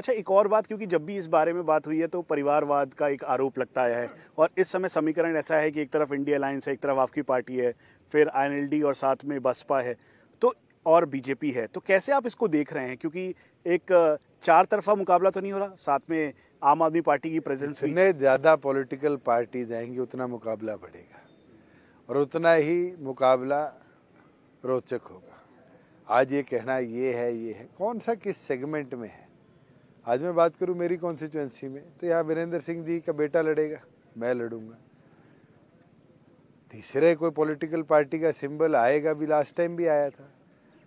अच्छा एक और बात क्योंकि जब भी इस बारे में बात हुई है तो परिवारवाद का एक आरोप लगता है और इस समय समीकरण ऐसा है कि एक तरफ इंडिया अलायंस है एक तरफ आपकी पार्टी है फिर आई और साथ में बसपा है तो और बीजेपी है तो कैसे आप इसको देख रहे हैं क्योंकि एक चार तरफा मुकाबला तो नहीं हो रहा साथ में आम आदमी पार्टी की प्रेजेंस जितने ज़्यादा पॉलिटिकल पार्टी जाएंगी उतना मुकाबला बढ़ेगा और उतना ही मुकाबला रोचक होगा आज ये कहना ये है ये है कौन सा किस सेगमेंट में है आज मैं बात करूं मेरी कॉन्स्टिट्यूंसी में तो यहाँ वीरेंद्र सिंह जी का बेटा लड़ेगा मैं लड़ूंगा तीसरे कोई पॉलिटिकल पार्टी का सिंबल आएगा भी लास्ट टाइम भी आया था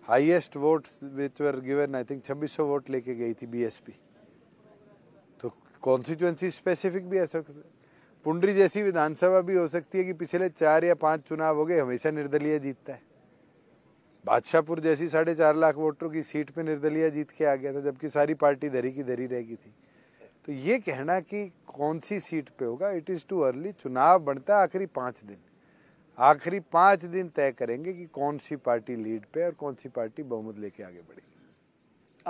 highest vote which were given I think 2600 vote लेके गई थी बीएसपी तो कॉन्स्टिट्यूंसी स्पेसिफिक भी ऐसा पुंडरी जैसी विधानसभा भी हो सकती है कि पिछले चार या पांच चुनाव हो गए हमेशा निर्दलीय जीतता है बादशाहपुर जैसी साढ़े चार लाख वोटरों की सीट पे निर्दलीय जीत के आ गया था जबकि सारी पार्टी धरी की धरी रह गई थी तो ये कहना कि कौन सी सीट पे होगा इट इज़ टू अर्ली चुनाव बनता है आखिरी पाँच दिन आखिरी पाँच दिन तय करेंगे कि कौन सी पार्टी लीड पे और कौन सी पार्टी बहुमत लेके आगे बढ़ेगी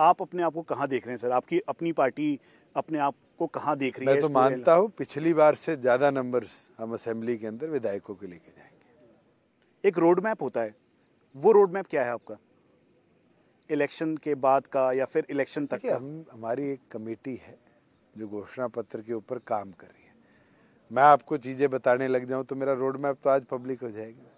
आप अपने आप को कहाँ देख रहे हैं सर आपकी अपनी पार्टी अपने आप को कहाँ देख रही मैं है तो मानता हूँ पिछली बार से ज़्यादा नंबर्स हम असेंबली के अंदर विधायकों के लेके जाएंगे एक रोड मैप होता है वो रोड मैप क्या है आपका इलेक्शन के बाद का या फिर इलेक्शन तक का हम हमारी एक कमेटी है जो घोषणा पत्र के ऊपर काम कर रही है मैं आपको चीज़ें बताने लग जाऊँ तो मेरा रोड मैप तो आज पब्लिक हो जाएगा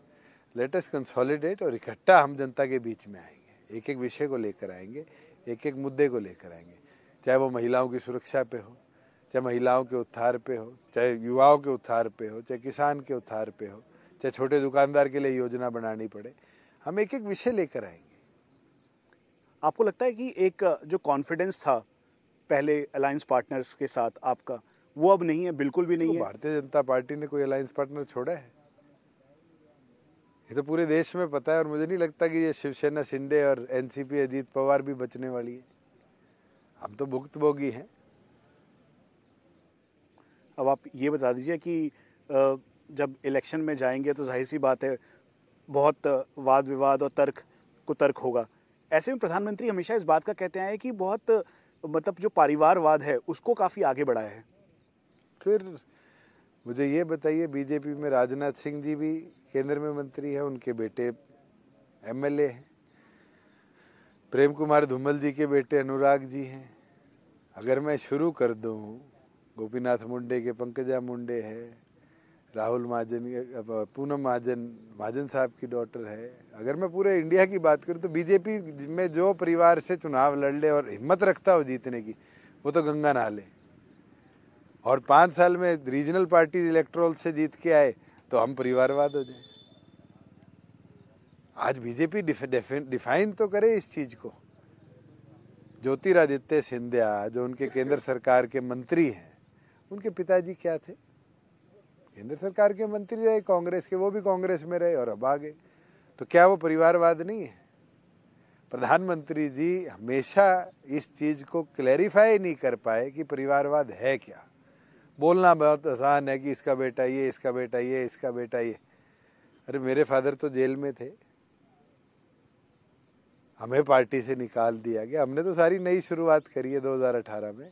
लेटेस्ट कंसोलिडेट और इकट्ठा हम जनता के बीच में आएंगे एक एक विषय को लेकर आएंगे एक एक मुद्दे को लेकर आएंगे चाहे वो महिलाओं की सुरक्षा पे हो चाहे महिलाओं के उत्थार पे हो चाहे युवाओं के उत्थार पे हो चाहे किसान के उत्थार पे हो चाहे छोटे दुकानदार के लिए योजना बनानी पड़े हम एक एक विषय लेकर आएंगे आपको लगता है कि एक जो कॉन्फिडेंस था पहले अलायंस पार्टनर्स के साथ आपका वो अब नहीं है बिल्कुल भी नहीं तो है भारतीय जनता पार्टी ने कोई अलायंस पार्टनर छोड़ा है ये तो पूरे देश में पता है और मुझे नहीं लगता कि ये शिवसेना शिंदे और एनसीपी अजीत पवार भी बचने वाली है हम तो भुक्त भोगी हैं अब आप ये बता दीजिए कि जब इलेक्शन में जाएंगे तो जाहिर सी बात है बहुत वाद विवाद और तर्क को तर्क होगा ऐसे में प्रधानमंत्री हमेशा इस बात का कहते हैं कि बहुत मतलब जो परिवारवाद है उसको काफ़ी आगे बढ़ाया है फिर मुझे ये बताइए बीजेपी में राजनाथ सिंह जी भी केंद्र में मंत्री हैं उनके बेटे एम हैं प्रेम कुमार धूमल जी के बेटे अनुराग जी हैं अगर मैं शुरू कर दूं गोपीनाथ मुंडे के पंकजा मुंडे हैं राहुल महाजन पूनम महाजन महाजन साहब की डॉटर है अगर मैं पूरे इंडिया की बात करूँ तो बीजेपी में जो परिवार से चुनाव लड़ ले और हिम्मत रखता हो जीतने की वो तो गंगा नहा ले और पाँच साल में रीजनल पार्टी इलेक्ट्रोल से जीत के आए तो हम परिवारवाद हो जाए आज बीजेपी डिफाइन तो करे इस चीज़ को ज्योतिरादित्य सिंधिया जो उनके केंद्र सरकार के मंत्री हैं उनके पिताजी क्या थे केंद्र सरकार के मंत्री रहे कांग्रेस के वो भी कांग्रेस में रहे और अब आ गए तो क्या वो परिवारवाद नहीं है प्रधानमंत्री जी हमेशा इस चीज़ को क्लैरिफाई नहीं कर पाए कि परिवारवाद है क्या बोलना बहुत आसान है कि इसका बेटा ये इसका बेटा ये इसका बेटा ये अरे मेरे फादर तो जेल में थे हमें पार्टी से निकाल दिया गया हमने तो सारी नई शुरुआत करी है 2018 में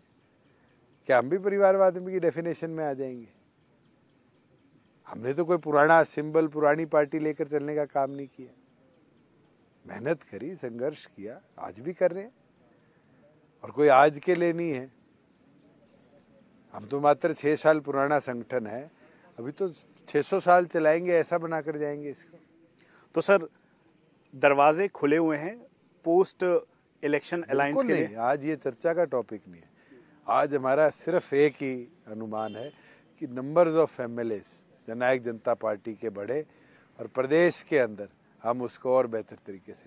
क्या हम भी परिवारवाद की डेफिनेशन में आ जाएंगे हमने तो कोई पुराना सिंबल पुरानी पार्टी लेकर चलने का काम नहीं किया मेहनत करी संघर्ष किया आज भी कर रहे हैं और कोई आज के लिए नहीं है हम तो मात्र छः साल पुराना संगठन है अभी तो सौ साल चलाएंगे ऐसा बना कर जाएंगे इसको तो सर दरवाजे खुले हुए हैं पोस्ट इलेक्शन अलायंस के लिए आज ये चर्चा का टॉपिक नहीं है आज हमारा सिर्फ एक ही अनुमान है कि नंबर्स ऑफ एम जननायक जनता पार्टी के बढ़े और प्रदेश के अंदर हम उसको और बेहतर तरीके से